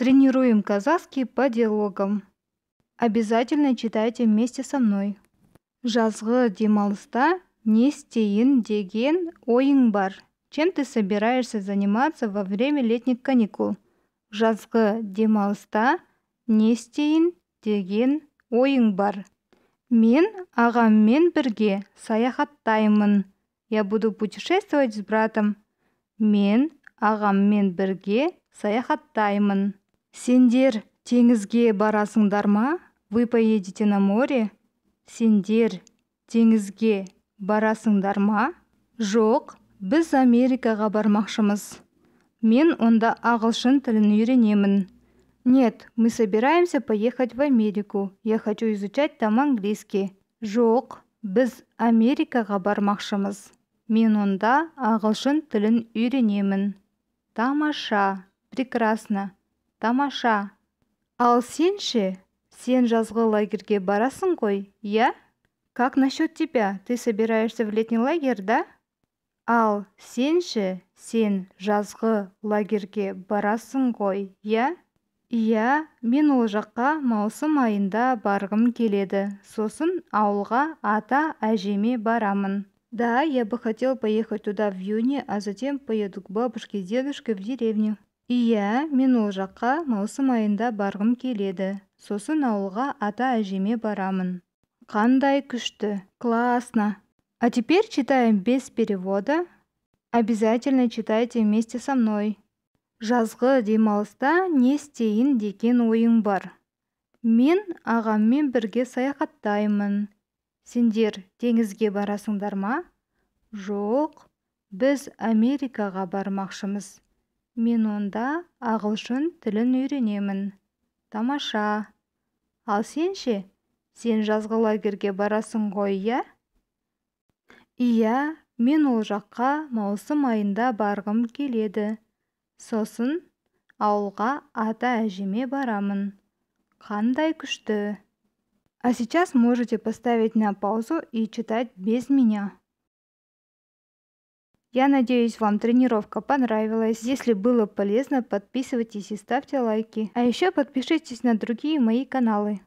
Тренируем казахский по диалогам. Обязательно читайте вместе со мной. Жазғы демалста не стеин деген ойың бар. Чем ты собираешься заниматься во время летних каникул? Жазғы демалста не стеин деген ойың бар. Мен ағаммен бірге саяхаттаймын. Я буду путешествовать с братом. Мин Мен ағаммен бірге саяхаттаймын. сендер теңізге барасыңдар ма вы поедете на море сендер теңізге барасыңдар ма жоқ біз америкаға бармақшымыз мен онда ағылшын тілін үйренемін нет мы собираемся поехать в америку я хочу изучать там английский жоқ біз америкаға бармақшымыз мен онда ағылшын тілін үйренемін тамаша прекрасно тамаша ал сен ше сен жазғы лагерьге барасың ғой иә как насчет тебя ты собираешься в летний лагерь да ал сен сен жазғы лагерьге барасың ғой иә иә мен ол жаққа маусым айында барғым келеді сосын ауылға ата әжеме барамын да я бы хотел поехать туда в июне а затем поеду к бабушке дедушке в деревню иә мен ол жаққа маусым айында барғым келеді сосын ауылға ата-әжеме барамын қандай күшті классно а теперь читаем без перевода обязательно читайте вместе со мной жазғы демалыста не істейін деген ойың бар мен ағаммен бірге саяхаттаймын сендер теңізге барасыңдар ма жоқ біз америкаға бармақшымыз мен онда ағылшын тілін үйренемін тамаша ал сен ше сен жазғы лагерьге барасың ғой иә иә мен ол жаққа маусым айында барғым келеді сосын ауылға ата әжеме барамын қандай күшті а сейчас можете поставить на паузу и читать без меня Я надеюсь, вам тренировка понравилась. Если было полезно, подписывайтесь и ставьте лайки. А еще подпишитесь на другие мои каналы.